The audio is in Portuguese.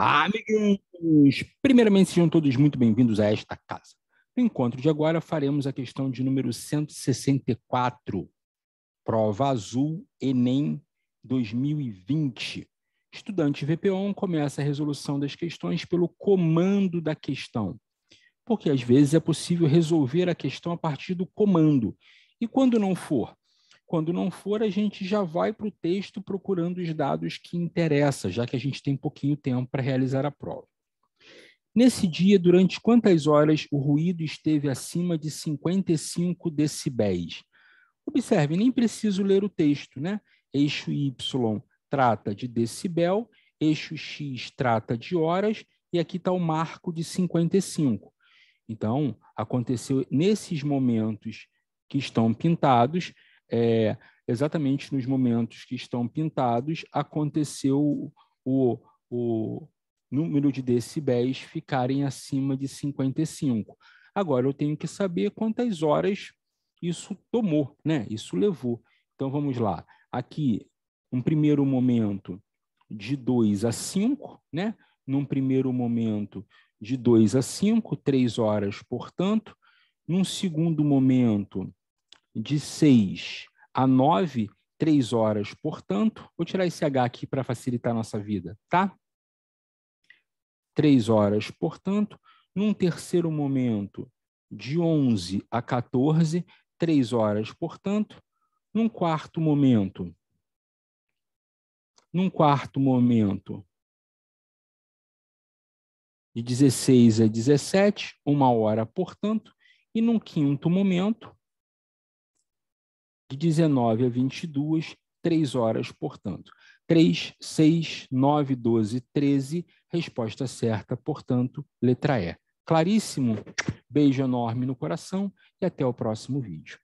Ah, Amigos, primeiramente sejam todos muito bem-vindos a esta casa. No encontro de agora faremos a questão de número 164, prova azul ENEM 2020. Estudante VP1 começa a resolução das questões pelo comando da questão, porque às vezes é possível resolver a questão a partir do comando. E quando não for quando não for, a gente já vai para o texto procurando os dados que interessam, já que a gente tem pouquinho tempo para realizar a prova. Nesse dia, durante quantas horas o ruído esteve acima de 55 decibéis? Observe, nem preciso ler o texto, né? Eixo Y trata de decibel, eixo X trata de horas, e aqui está o marco de 55. Então, aconteceu nesses momentos que estão pintados, é, exatamente nos momentos que estão pintados, aconteceu o, o número de decibéis ficarem acima de 55. Agora eu tenho que saber quantas horas isso tomou, né? Isso levou. Então vamos lá. Aqui, um primeiro momento de 2 a 5, né? Num primeiro momento de 2 a 5, 3 horas, portanto. Num segundo momento, de 6 a 9, 3 horas. Portanto, vou tirar esse H aqui para facilitar a nossa vida, tá? 3 horas. Portanto, num terceiro momento, de 11 a 14, 3 horas. Portanto, num quarto momento, num quarto momento, de 16 a 17, uma hora, portanto, e num quinto momento, de 19 a 22, 3 horas, portanto. 3, 6, 9, 12, 13, resposta certa, portanto, letra E. Claríssimo, beijo enorme no coração e até o próximo vídeo.